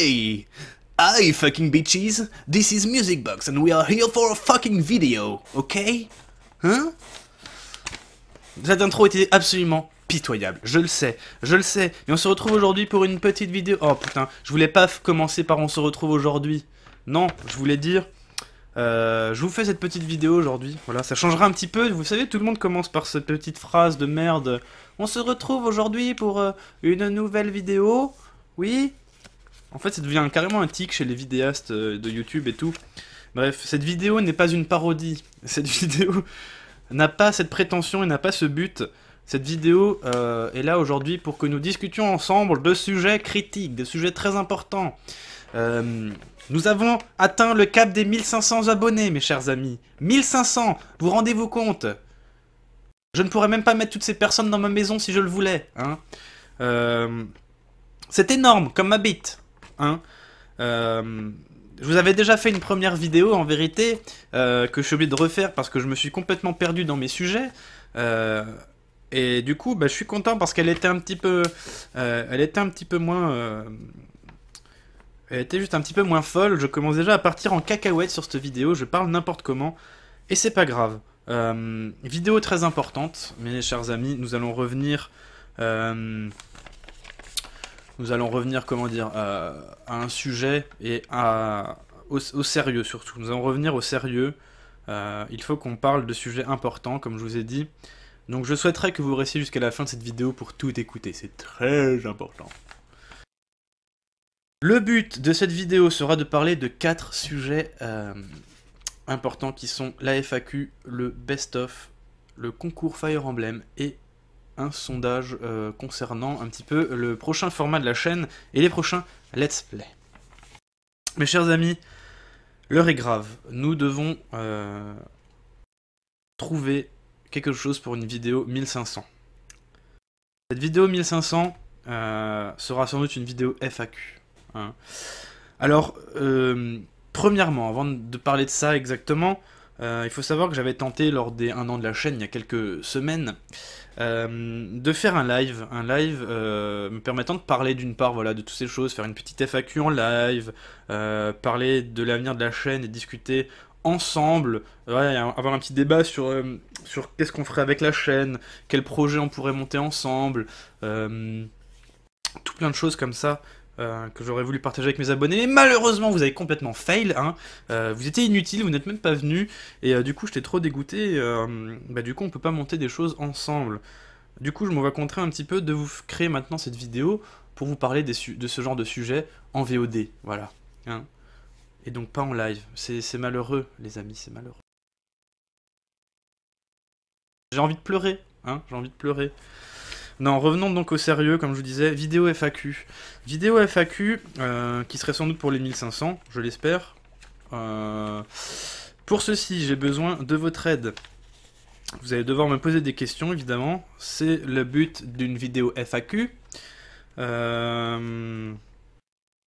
Hey! Hi, fucking bitches! This is Music Box and we are here for a fucking video, ok? Hein? Cette intro était absolument pitoyable, je le sais, je le sais, et on se retrouve aujourd'hui pour une petite vidéo... Oh putain, je voulais pas commencer par on se retrouve aujourd'hui. Non, je voulais dire... Euh, je vous fais cette petite vidéo aujourd'hui, voilà, ça changera un petit peu, vous savez, tout le monde commence par cette petite phrase de merde. On se retrouve aujourd'hui pour euh, une nouvelle vidéo, oui en fait, ça devient carrément un tic chez les vidéastes euh, de YouTube et tout. Bref, cette vidéo n'est pas une parodie. Cette vidéo n'a pas cette prétention et n'a pas ce but. Cette vidéo euh, est là aujourd'hui pour que nous discutions ensemble de sujets critiques, de sujets très importants. Euh, nous avons atteint le cap des 1500 abonnés, mes chers amis. 1500 Vous rendez-vous compte Je ne pourrais même pas mettre toutes ces personnes dans ma maison si je le voulais. Hein C'est énorme, comme ma bite. Euh, je vous avais déjà fait une première vidéo en vérité euh, que je suis obligé de refaire parce que je me suis complètement perdu dans mes sujets. Euh, et du coup, bah, je suis content parce qu'elle était un petit peu, elle était un petit peu moins, elle était juste un petit peu moins folle. Je commence déjà à partir en cacahuète sur cette vidéo. Je parle n'importe comment et c'est pas grave. vidéo très importante, mes chers amis. Nous allons revenir nous allons revenir, comment dire, euh, à, un sujet et à, au, sérieux surtout. Nous allons revenir au sérieux. Euh, il faut qu'on parle de sujets importants, comme je vous ai dit. Donc je souhaiterais que vous restiez jusqu'à la fin de cette vidéo pour tout écouter, c'est très important. Le but de cette vidéo sera de parler de quatre sujets euh, importants qui sont la FAQ, le best-of, le concours Fire Emblem et un sondage euh, concernant un petit peu le prochain format de la chaîne et les prochains Let's Play. Mes chers amis, l'heure est grave. Nous devons euh, trouver quelque chose pour une vidéo 1500. Cette vidéo 1500 euh, sera sans doute une vidéo FAQ. Hein. Alors, premièrement, avant de parler de ça exactement, euh, il faut savoir que j'avais tenté lors des 1 an de la chaîne, il y a quelques semaines, euh, de faire un live, un live euh, me permettant de parler d'une part voilà, de toutes ces choses, faire une petite FAQ en live, parler de l'avenir de la chaîne et discuter ensemble, avoir un petit débat sur, sur qu'est-ce qu'on ferait avec la chaîne, quel projet on pourrait monter ensemble, tout plein de choses comme ça euh, que j'aurais voulu partager avec mes abonnés, mais malheureusement vous avez complètement fail, hein. Euh, vous étiez inutile, vous n'êtes même pas venu, et euh, du coup j'étais trop dégoûté, bah, du coup on peut pas monter des choses ensemble. Du coup je me vais contraint un petit peu de vous créer maintenant cette vidéo pour vous parler de ce genre de sujet en VOD, voilà. Hein. Et donc pas en live, c'est malheureux les amis, c'est malheureux. J'ai envie de pleurer, hein, j'ai envie de pleurer. Non, revenons donc au sérieux, comme je vous disais, vidéo FAQ. Vidéo FAQ, euh, qui serait sans doute pour les 1500, je l'espère. Euh, pour ceci, j'ai besoin de votre aide. Vous allez devoir me poser des questions, évidemment. C'est le but d'une vidéo FAQ. Euh...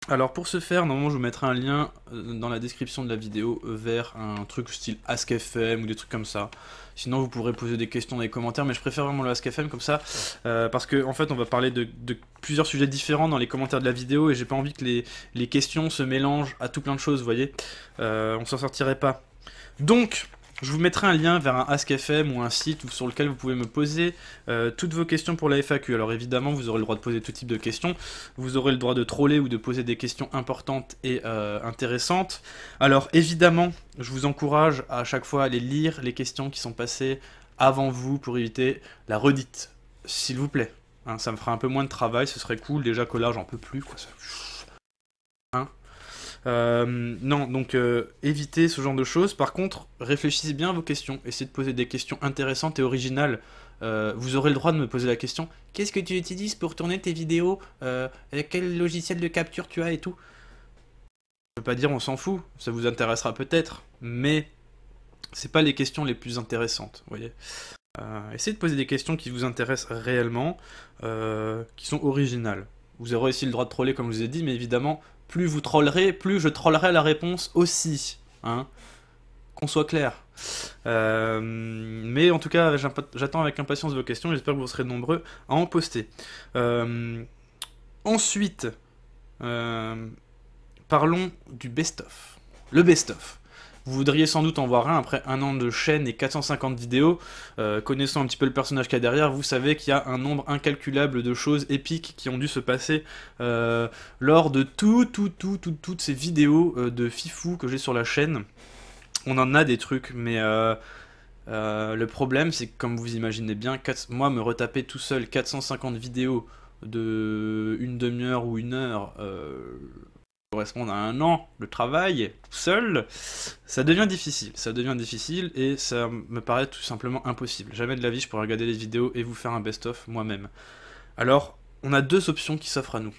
Alors pour ce faire, normalement je vous mettrai un lien euh, dans la description de la vidéo euh, vers un truc style AskFM ou des trucs comme ça. Sinon vous pourrez poser des questions dans les commentaires, mais je préfère vraiment le AskFM comme ça, euh, parce que, en fait on va parler de, plusieurs sujets différents dans les commentaires de la vidéo et j'ai pas envie que les, questions se mélangent à tout plein de choses, vous voyez. on s'en sortirait pas. Donc, je vous mettrai un lien vers un AskFM ou un site sur lequel vous pouvez me poser euh, toutes vos questions pour la FAQ. Alors évidemment, vous aurez le droit de poser tout type de questions. Vous aurez le droit de troller ou de poser des questions importantes et euh, intéressantes. Alors évidemment, je vous encourage à chaque fois à aller lire les questions qui sont passées avant vous pour éviter la redite. S'il vous plaît. Hein, ça me fera un peu moins de travail, ce serait cool. Déjà que là, j'en peux plus. Euh, non, donc euh, évitez ce genre de choses. Par contre, réfléchissez bien à vos questions. Essayez de poser des questions intéressantes et originales. Euh, vous aurez le droit de me poser la question qu'est-ce que tu utilises pour tourner tes vidéos Quel logiciel de capture tu as et tout Je peux pas dire on s'en fout. Ça vous intéressera peut-être, mais c'est pas les questions les plus intéressantes. Vous voyez. essayez de poser des questions qui vous intéressent réellement, qui sont originales. Vous aurez aussi le droit de troller, comme je vous ai dit, mais évidemment, plus vous trollerez, plus je trollerai la réponse aussi. Hein Qu'on soit clair. Euh, mais en tout cas, j'attends avec impatience vos questions. J'espère que vous serez nombreux à en poster. Euh, ensuite, euh, parlons du best-of. Le best-of. Vous voudriez sans doute en voir un après un an de chaîne et 450 vidéos. Euh, connaissant un petit peu le personnage qu'il y a derrière, vous savez qu'il y a un nombre incalculable de choses épiques qui ont dû se passer euh, lors de tout, tout, tout, toutes ces vidéos euh, de Fifou que j'ai sur la chaîne. On en a des trucs, mais... le problème, c'est que comme vous imaginez bien, moi me retaper tout seul 450 vidéos de une demi-heure ou une heure, euh correspondre à un an de travail seul, ça devient difficile. Ça devient difficile et ça me paraît tout simplement impossible. Jamais de la vie, je pourrais regarder les vidéos et vous faire un best-of moi-même. Alors, on a deux options qui s'offrent à nous.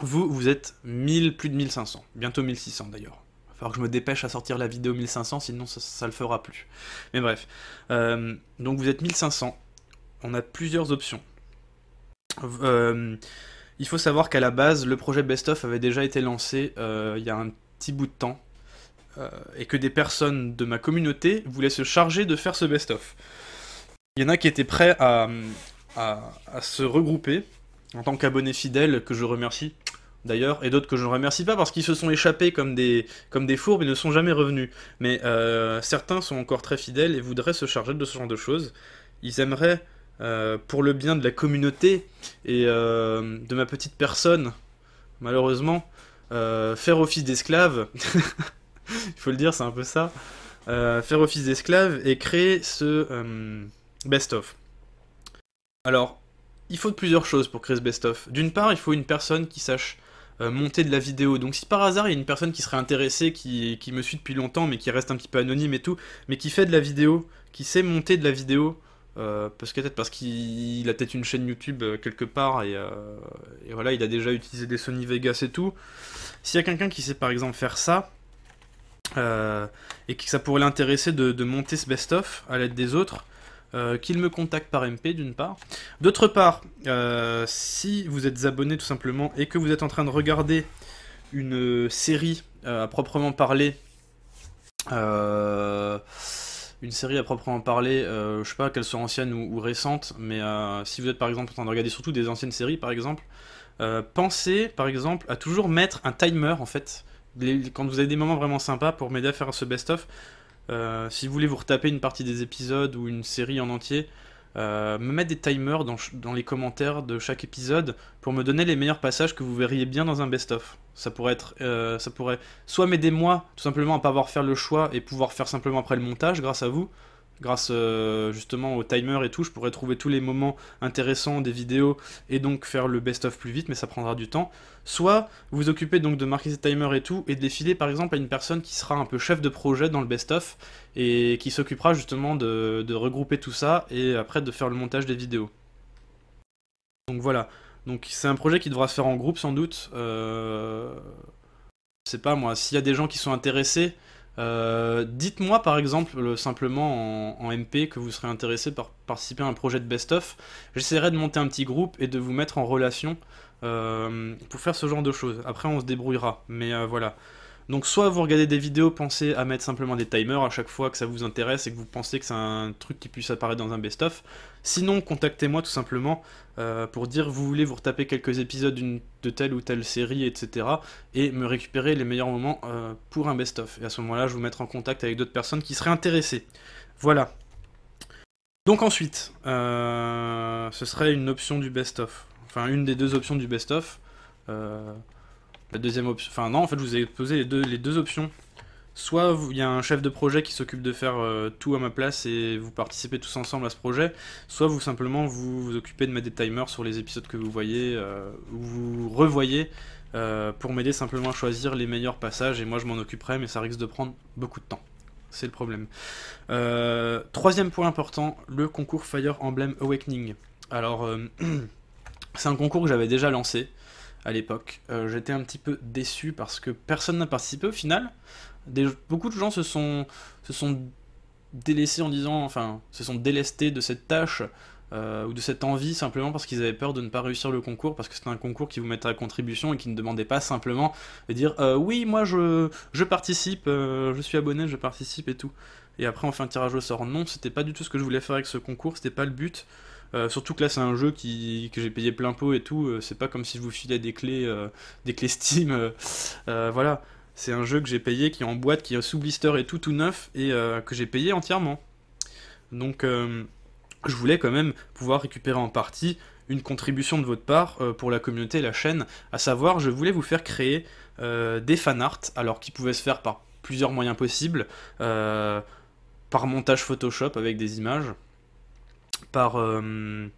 Vous, vous êtes 1000, plus de 1500, bientôt 1600 d'ailleurs. Il va falloir que je me dépêche à sortir la vidéo 1500, sinon ça, le fera plus. Mais bref. Euh, donc vous êtes 1500, on a plusieurs options. Euh, il faut savoir qu'à la base, le projet Best of avait déjà été lancé euh, il y a un petit bout de temps, euh, et que des personnes de ma communauté voulaient se charger de faire ce Best of. Il y en a qui étaient prêts à, à, se regrouper en tant qu'abonnés fidèles, que je remercie d'ailleurs, et d'autres que je ne remercie pas parce qu'ils se sont échappés comme des, comme des fourbes et ne sont jamais revenus. Mais euh, certains sont encore très fidèles et voudraient se charger de ce genre de choses. Ils aimeraient euh, pour le bien de la communauté et euh, de ma petite personne, malheureusement, euh, faire office d'esclave, il faut le dire, c'est un peu ça, faire office d'esclave et créer ce best-of. Alors, il faut plusieurs choses pour créer ce best-of. D'une part, il faut une personne qui sache monter de la vidéo. Donc si par hasard il y a une personne qui serait intéressée, qui, me suit depuis longtemps, mais qui reste un petit peu anonyme et tout, mais qui fait de la vidéo, qui sait monter de la vidéo, euh, parce que peut-être parce qu'il a peut-être une chaîne YouTube euh, quelque part euh, et, voilà, il a déjà utilisé des Sony Vegas et tout. S'il y a quelqu'un qui sait par exemple faire ça et que ça pourrait l'intéresser de, de, monter ce best-of à l'aide des autres, qu'il me contacte par MP d'une part. D'autre part, si vous êtes abonné tout simplement et que vous êtes en train de regarder une série à proprement parler, euh, une série à proprement parler, euh, je sais pas qu'elle soit ancienne ou, récente, mais euh, si vous êtes par exemple en train de regarder surtout des anciennes séries par exemple, euh, pensez par exemple à toujours mettre un timer en fait, quand vous avez des moments vraiment sympas pour m'aider à faire ce best-of. si vous voulez vous retaper une partie des épisodes ou une série en entier, euh, me mettre des timers dans, les commentaires de chaque épisode pour me donner les meilleurs passages que vous verriez bien dans un best-of. Ça pourrait être, euh, ça pourrait soit m'aider moi tout simplement à pas avoir faire le choix et pouvoir faire simplement après le montage grâce à vous, grâce euh, justement au timer et tout, je pourrais trouver tous les moments intéressants des vidéos et donc faire le best-of plus vite, mais ça prendra du temps. Soit vous vous occupez donc de marquer ces timers et tout, et de les par exemple à une personne qui sera un peu chef de projet dans le best-of, et qui s'occupera justement de, regrouper tout ça, et après de faire le montage des vidéos. Donc voilà, donc c'est un projet qui devra se faire en groupe sans doute. Euh... Je sais pas moi, s'il y a des gens qui sont intéressés, euh, dites-moi par exemple euh, simplement en, MP que vous serez intéressé par participer à un projet de best-of. J'essaierai de monter un petit groupe et de vous mettre en relation euh, pour faire ce genre de choses. Après on se débrouillera, mais voilà. Donc soit vous regardez des vidéos, pensez à mettre simplement des timers à chaque fois que ça vous intéresse et que vous pensez que c'est un truc qui puisse apparaître dans un best-of. Sinon, contactez-moi tout simplement euh, pour dire vous voulez vous retaper quelques épisodes de telle ou telle série, etc. et me récupérer les meilleurs moments euh, pour un best-of. Et à ce moment-là, je vous mettrai en contact avec d'autres personnes qui seraient intéressées. Voilà. Donc ensuite, euh, ce serait une option du best-of. Enfin, une des deux options du best-of. La deuxième option. Enfin, non, en fait, je vous ai posé les deux, options. Soit il y a un chef de projet qui s'occupe de faire euh, tout à ma place et vous participez tous ensemble à ce projet, soit vous simplement vous, vous occupez de mettre des timers sur les épisodes que vous voyez euh, ou vous revoyez euh, pour m'aider simplement à choisir les meilleurs passages et moi je m'en occuperai mais ça risque de prendre beaucoup de temps. C'est le problème. troisième point important, le concours Fire Emblem Awakening. Alors c'est un concours que j'avais déjà lancé à l'époque. Euh, j'étais un petit peu déçu parce que personne n'a participé au final. Des, beaucoup de gens se sont, se sont délaissés en disant, enfin, se sont délestés de cette tâche euh, ou de cette envie simplement parce qu'ils avaient peur de ne pas réussir le concours, parce que c'était un concours qui vous mettait à contribution et qui ne demandait pas simplement de dire euh, oui, moi je, je participe, je suis abonné, je participe et tout. Et après on fait un tirage au sort. Non, c'était pas du tout ce que je voulais faire avec ce concours, c'était pas le but. Euh, surtout que là, c'est un jeu qui, que j'ai payé plein pot et tout. Euh, c'est pas comme si je vous filais des clés, euh, des clés Steam. voilà, c'est un jeu que j'ai payé qui est en boîte, qui est sous blister et tout, tout neuf, et que j'ai payé entièrement. Donc, je voulais quand même pouvoir récupérer en partie une contribution de votre part pour la communauté et la chaîne. À savoir, je voulais vous faire créer des fanarts, alors qui pouvaient se faire par plusieurs moyens possibles, par montage Photoshop avec des images par, euh,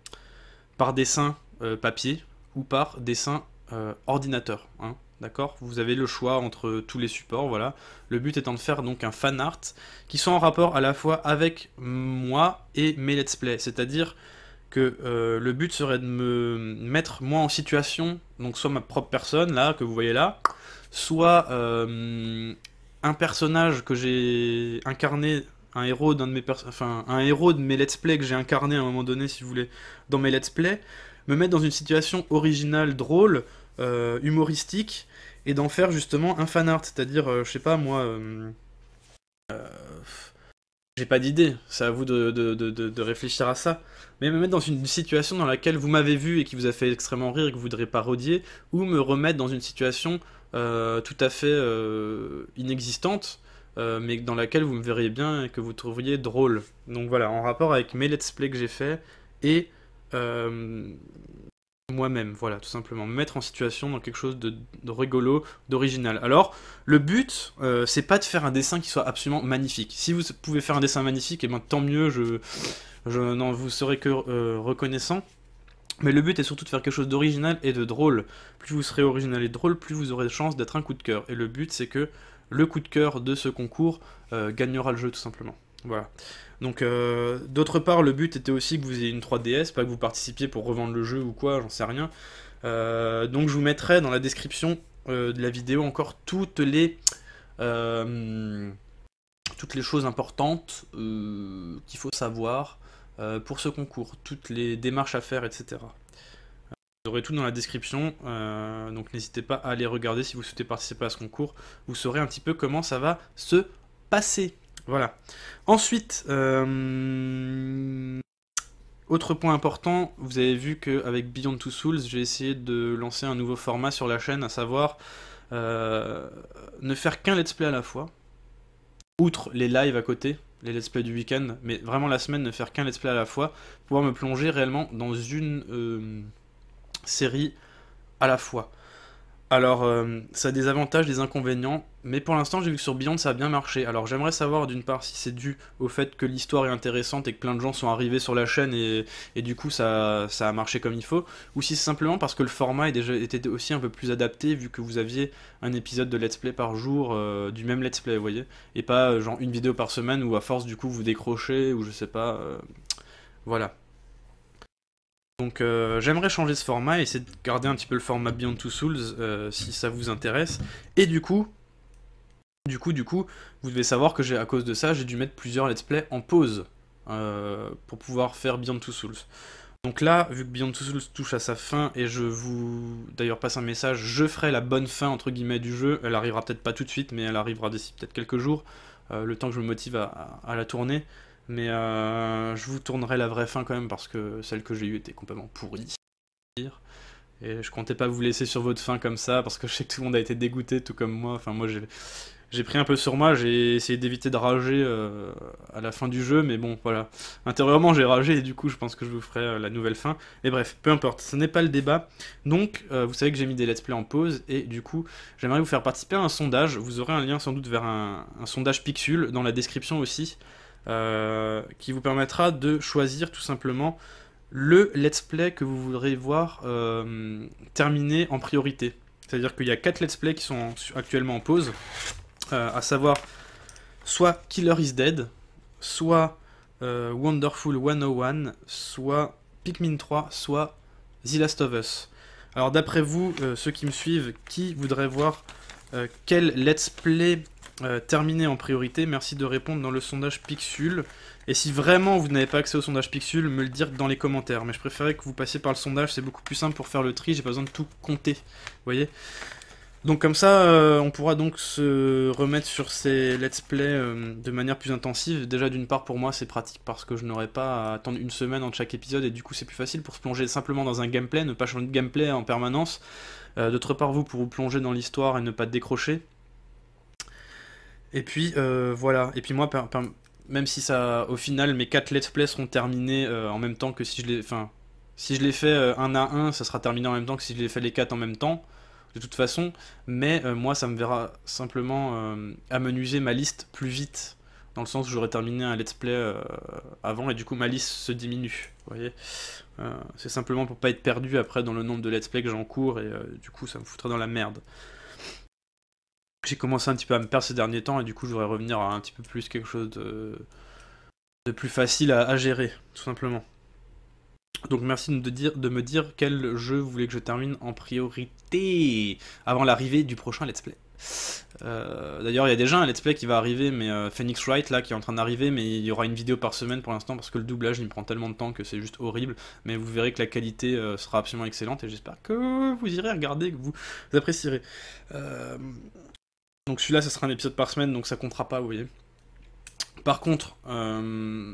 par dessin euh, papier ou par dessin euh, ordinateur. Hein, d'accord Vous avez le choix entre tous les supports, voilà. Le but étant de faire donc un fan art qui soit en rapport à la fois avec moi et mes let's play. C'est-à-dire que le but serait de me mettre moi en situation, donc soit ma propre personne, là, que vous voyez là, soit un personnage que j'ai incarné un héros d'un de mes enfin un héros de mes let's play que j'ai incarné à un moment donné si vous voulez dans mes let's play me mettre dans une situation originale drôle euh, humoristique et d'en faire justement un fan art c'est-à-dire euh, je sais pas moi euh, j'ai pas d'idée c'est à vous de, de, de, réfléchir à ça mais me mettre dans une situation dans laquelle vous m'avez vu et qui vous a fait extrêmement rire et que vous voudrez parodier ou me remettre dans une situation tout à fait inexistante euh, mais dans laquelle vous me verriez bien et que vous trouveriez drôle. Donc voilà, en rapport avec mes let's play que j'ai fait et euh, moi-même, voilà, tout simplement. Me mettre en situation dans quelque chose de, rigolo, d'original. Alors, le but, euh, c'est pas de faire un dessin qui soit absolument magnifique. Si vous pouvez faire un dessin magnifique, et eh bien tant mieux, je, je n'en vous serai que reconnaissant. Mais le but est surtout de faire quelque chose d'original et de drôle. Plus vous serez original et drôle, plus vous aurez de chance d'être un coup de cœur. Et le but, c'est que le coup de cœur de ce concours euh, gagnera le jeu tout simplement. Voilà. Donc euh, d'autre part, le but était aussi que vous ayez une 3DS, pas que vous participiez pour revendre le jeu ou quoi, j'en sais rien. Euh, donc je vous mettrai dans la description de la vidéo encore toutes les toutes les choses importantes qu'il faut savoir pour ce concours, toutes les démarches à faire, etc tout dans la description, euh, donc n'hésitez pas à aller regarder si vous souhaitez participer à ce concours, vous saurez un petit peu comment ça va se passer. Voilà. Ensuite, euh, autre point important, vous avez vu qu'avec Beyond Two Souls, j'ai essayé de lancer un nouveau format sur la chaîne, à savoir euh, ne faire qu'un let's play à la fois, outre les lives à côté, les let's play du week-end, mais vraiment la semaine, ne faire qu'un let's play à la fois, pouvoir me plonger réellement dans une série à la fois. Alors, euh, ça a des avantages, des inconvénients, mais pour l'instant, j'ai vu que sur Beyond, ça a bien marché. Alors, j'aimerais savoir d'une part si c'est dû au fait que l'histoire est intéressante et que plein de gens sont arrivés sur la chaîne et, du coup, ça, ça, a marché comme il faut, ou si c'est simplement parce que le format est déjà, était aussi un peu plus adapté vu que vous aviez un épisode de let's play par jour euh, du même let's play, vous voyez, et pas euh, genre une vidéo par semaine où à force, du coup, vous décrochez ou je sais pas. voilà. Donc euh, j'aimerais changer ce format, essayer de garder un petit peu le format Beyond Two Souls euh, si ça vous intéresse. Et du coup, du coup, du coup, vous devez savoir que j'ai à cause de ça, j'ai dû mettre plusieurs let's play en pause euh, pour pouvoir faire Beyond Two Souls. Donc là, vu que Beyond Two Souls touche à sa fin, et je vous d'ailleurs passe un message, je ferai la bonne fin entre guillemets du jeu. Elle arrivera peut-être pas tout de suite, mais elle arrivera d'ici peut-être quelques jours, le temps que je me motive à la tourner. Mais euh, je vous tournerai la vraie fin quand même parce que celle que j'ai eue était complètement pourrie. Et je comptais pas vous laisser sur votre fin comme ça parce que je sais que tout le monde a été dégoûté, tout comme moi. Enfin, moi j'ai. pris un peu sur moi, j'ai essayé d'éviter de rager euh, à la fin du jeu, mais bon, voilà. Intérieurement, j'ai ragé et du coup, je pense que je vous ferai euh, la nouvelle fin. Mais bref, peu importe, ce n'est pas le débat. Donc, vous savez que j'ai mis des let's play en pause et du coup, j'aimerais vous faire participer à un sondage. Vous aurez un lien sans doute vers un, sondage pixel dans la description aussi. Euh, qui vous permettra de choisir tout simplement le let's play que vous voudrez voir euh, terminé en priorité. C'est-à-dire qu'il y a 4 let's play qui sont actuellement en pause, euh, à savoir soit Killer is Dead, soit euh, Wonderful 101, soit Pikmin 3, soit The Last of Us. Alors d'après vous, ceux qui me suivent, qui voudrait voir quel let's play euh, terminé en priorité. Merci de répondre dans le sondage pixel Et si vraiment vous n'avez pas accès au sondage pixel me le dire dans les commentaires. Mais je préférais que vous passiez par le sondage, c'est beaucoup plus simple pour faire le tri, j'ai pas besoin de tout compter. Vous voyez donc comme ça, euh, on pourra donc se remettre sur ces let's play euh, de manière plus intensive. Déjà d'une part pour moi c'est pratique parce que je n'aurais pas à attendre une semaine entre chaque épisode et du coup c'est plus facile pour se plonger simplement dans un gameplay, ne pas changer de gameplay en permanence. D'autre part vous pour vous plonger dans l'histoire et ne pas décrocher. Et puis euh, voilà. Et puis moi, même si ça, au final, mes 4 let's play seront terminés euh, en même temps que si je les, enfin, si je les fais euh, un à un, ça sera terminé en même temps que si je les fais les 4 en même temps, de toute façon. Mais moi, ça me verra simplement amenuiser ma liste plus vite, dans le sens où j'aurai terminé un let's play avant et du coup ma liste se diminue. Vous voyez, c'est simplement pour pas être perdu après dans le nombre de let's play que j'en cours et du coup ça me foutrait dans la merde j'ai commencé un petit peu à me perdre ces derniers temps et du coup je voudrais revenir à un petit peu plus quelque chose de, plus facile à, gérer, tout simplement. Donc merci de, me dire quel jeu vous voulez que je termine en priorité avant l'arrivée du prochain let's play. Euh, d'ailleurs, il y a déjà un let's play qui va arriver, mais euh, Phoenix Wright là qui est en train d'arriver, mais il y aura une vidéo par semaine pour l'instant parce que le doublage il me prend tellement de temps que c'est juste horrible. Mais vous verrez que la qualité euh, sera absolument excellente et j'espère que vous irez regarder, que vous, vous apprécierez. Donc celui-là, ça sera un épisode par semaine, donc ça comptera pas, vous voyez. Par contre, euh,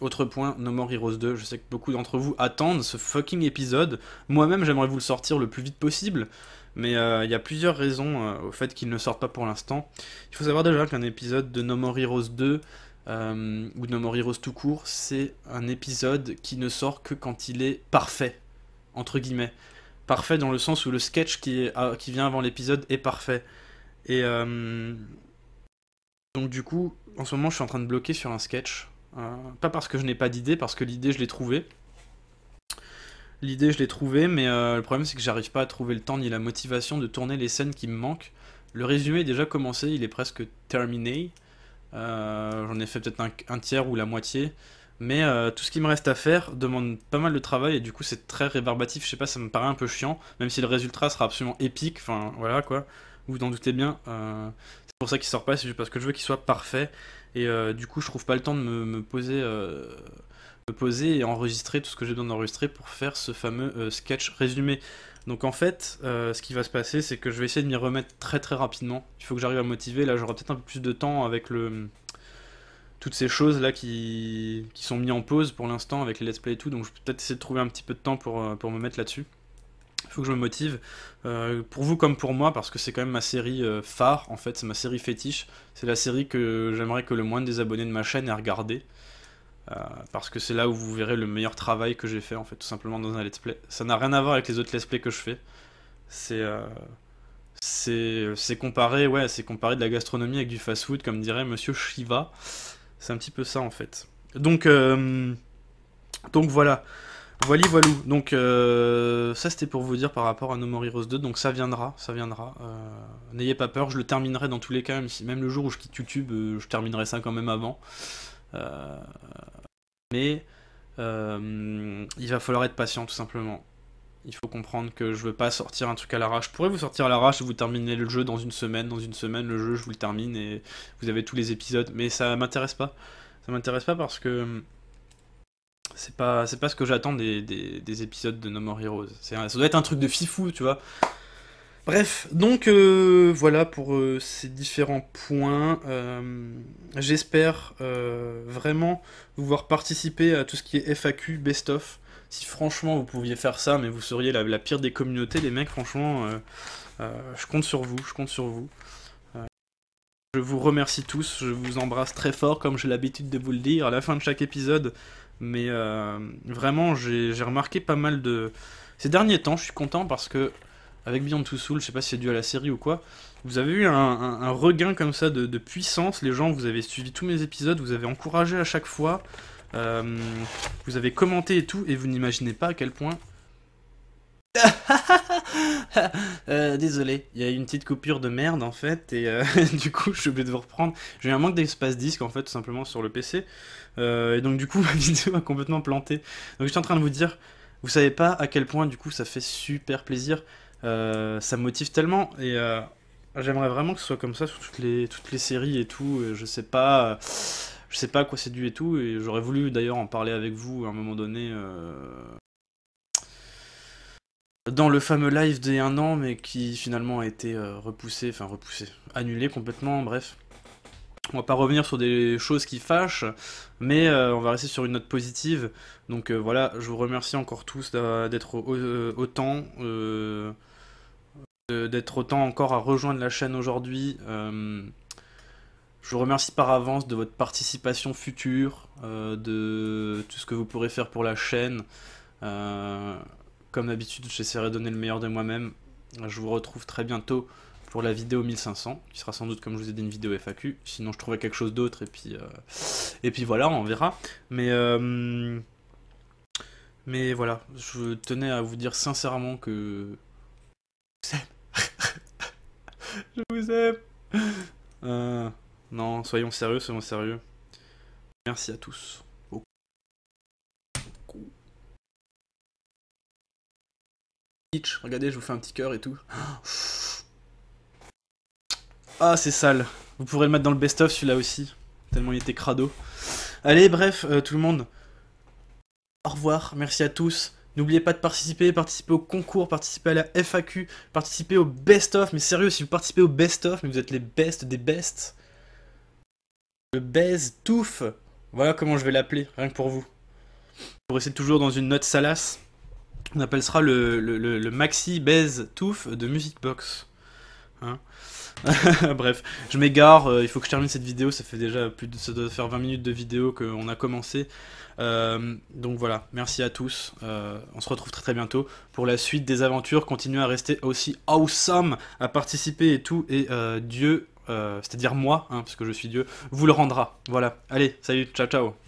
autre point, No More Heroes 2, je sais que beaucoup d'entre vous attendent ce fucking épisode. Moi-même, j'aimerais vous le sortir le plus vite possible, mais euh, il y a plusieurs raisons euh, au fait qu'il ne sorte pas pour l'instant. Il faut savoir déjà qu'un épisode de No More Heroes 2, ou de No More Heroes tout court, c'est un épisode qui ne sort que quand il est parfait, entre guillemets. Parfait dans le sens où le sketch qui ah, vient avant l'épisode est parfait. Et euh, donc du coup, en ce moment, je suis en train de bloquer sur un sketch. Euh, pas parce que je n'ai pas d'idée, parce que l'idée, je l'ai trouvée. L'idée, je l'ai trouvée, mais euh, le problème, c'est que j'arrive pas à trouver le temps ni la motivation de tourner les scènes qui me manquent. Le résumé est déjà commencé, il est presque terminé. J'en ai fait peut-être un, tiers ou la moitié. Mais tout ce qui me reste à faire demande pas mal de travail et du coup c'est très rébarbatif, je sais pas, ça me paraît un peu chiant, même si le résultat sera absolument épique, enfin voilà quoi vous en doutez bien. Euh, c'est pour ça qu'il sort pas, c'est juste parce que je veux qu'il soit parfait. Et euh, du coup, je trouve pas le temps de me, euh, me poser et enregistrer tout ce que j'ai besoin d'enregistrer pour faire ce fameux sketch résumé. Donc en fait, ce qui va se passer, c'est que je vais essayer de m'y remettre très très rapidement. Il faut que j'arrive à me motiver. Là, j'aurai peut-être un peu plus de temps avec le toutes ces choses là qui, sont mises en pause pour l'instant avec les let's play et tout. Donc je vais peut-être essayer de trouver un petit peu de temps pour me mettre là-dessus. Il faut que je me motive. Euh, pour vous comme pour moi, parce que c'est quand même ma série euh, phare, en fait, c'est ma série fétiche. C'est la série que j'aimerais que le moins des abonnés de ma chaîne ait regardé. Euh, parce que c'est là où vous verrez le meilleur travail que j'ai fait, en fait, tout simplement dans un let's play. Ça n'a rien à voir avec les autres let's play que je fais. C'est. c'est comparé, ouais, c'est comparé de la gastronomie avec du fast-food, comme dirait Monsieur Shiva. C'est un petit peu ça, en fait. Donc, donc voilà. Voilà, voilou, Donc euh, ça c'était pour vous dire par rapport à No More Heroes 2, donc ça viendra, ça viendra. Euh, n'ayez pas peur, je le terminerai dans tous les cas, même, si, même le jour où je quitte YouTube, euh, je terminerai ça quand même avant. mais il va falloir être patient tout simplement. Il faut comprendre que je veux pas sortir un truc à l'arrache. Je pourrais vous sortir à l'arrache et vous terminer le jeu dans une semaine, dans une semaine le jeu je vous le termine et vous avez tous les épisodes, mais ça m'intéresse pas. Ça m'intéresse pas parce que c'est pas, c'est pas ce que j'attends des, des, épisodes de No More Heroes. ça doit être un truc de fifou, tu vois. Bref, donc euh, voilà pour euh, ces différents points. Euh, j'espère vraiment vous voir participer à tout ce qui est FAQ, best-of. Si franchement vous pouviez faire ça, mais vous seriez la, la pire des communautés, les mecs, franchement, je compte sur vous, je compte sur vous. je vous remercie tous, je vous embrasse très fort comme j'ai l'habitude de vous le dire à la fin de chaque épisode. Mais euh, vraiment, j'ai remarqué pas mal de. Ces derniers temps, je suis content parce que, avec Beyond Two Souls, je sais pas si c'est dû à la série ou quoi, vous avez eu un, regain comme ça de, puissance. Les gens, vous avez suivi tous mes épisodes, vous avez encouragé à chaque fois, euh, vous avez commenté et tout, et vous n'imaginez pas à quel point Euh, désolé, il y a eu une petite coupure de merde en fait, et euh, du coup je suis obligé de vous reprendre. J'ai eu un manque d'espace disque en fait, tout simplement sur le PC, euh, et donc du coup ma vidéo a complètement planté. Donc je suis en train de vous dire, vous savez pas à quel point du coup ça fait super plaisir, ça me motive tellement, et j'aimerais vraiment que ce soit comme ça sur toutes les, toutes les séries et tout, je sais pas je sais pas à quoi c'est dû et tout, et j'aurais voulu d'ailleurs en parler avec vous à un moment donné dans le fameux live d'un an, mais qui finalement a été euh, repoussé, enfin repoussé, annulé complètement, bref. On va pas revenir sur des choses qui fâchent, mais euh, on va rester sur une note positive. Donc euh, voilà, je vous remercie encore tous d'être autant, d'être autant encore à rejoindre la chaîne aujourd'hui. je vous remercie par avance de votre participation future, de tout ce que vous pourrez faire pour la chaîne. Comme d'habitude, j'essaierai de donner le meilleur de moi-même. Je vous retrouve très bientôt pour la vidéo 1500, qui sera sans doute, comme je vous ai dit, une vidéo FAQ. Sinon, je trouverai quelque chose d'autre, et puis euh, et puis voilà, on verra. Mais euh, mais voilà, je tenais à vous dire sincèrement que je vous aime. je vous aime. Euh, non, soyons sérieux, soyons sérieux. Merci à tous. Regardez, je vous fais un petit cœur et tout. Ah, c'est sale. Vous pourrez le mettre dans le best-of celui-là aussi. Tellement il était crado. Allez, bref, euh, tout le monde. Au revoir, merci à tous. N'oubliez pas de participer, participer au concours, participer à la FAQ, participer au best-of. Mais sérieux, si vous participez au best-of, mais vous êtes les best des bests. Le best touffe. Voilà comment je vais l'appeler, rien que pour vous. Vous restez toujours dans une note salace on appelle le, maxi baise touffe de Music Box. Hein Bref, je m'égare, euh, il faut que je termine cette vidéo, ça fait déjà plus de, doit faire 20 minutes de vidéo qu'on a commencé. Euh, donc voilà, merci à tous, euh, on se retrouve très très bientôt pour la suite des aventures, continuez à rester aussi awesome, à participer et tout, et Dieu, c'est-à-dire moi, hein, parce que je suis Dieu, vous le rendra. Voilà, allez, salut, ciao ciao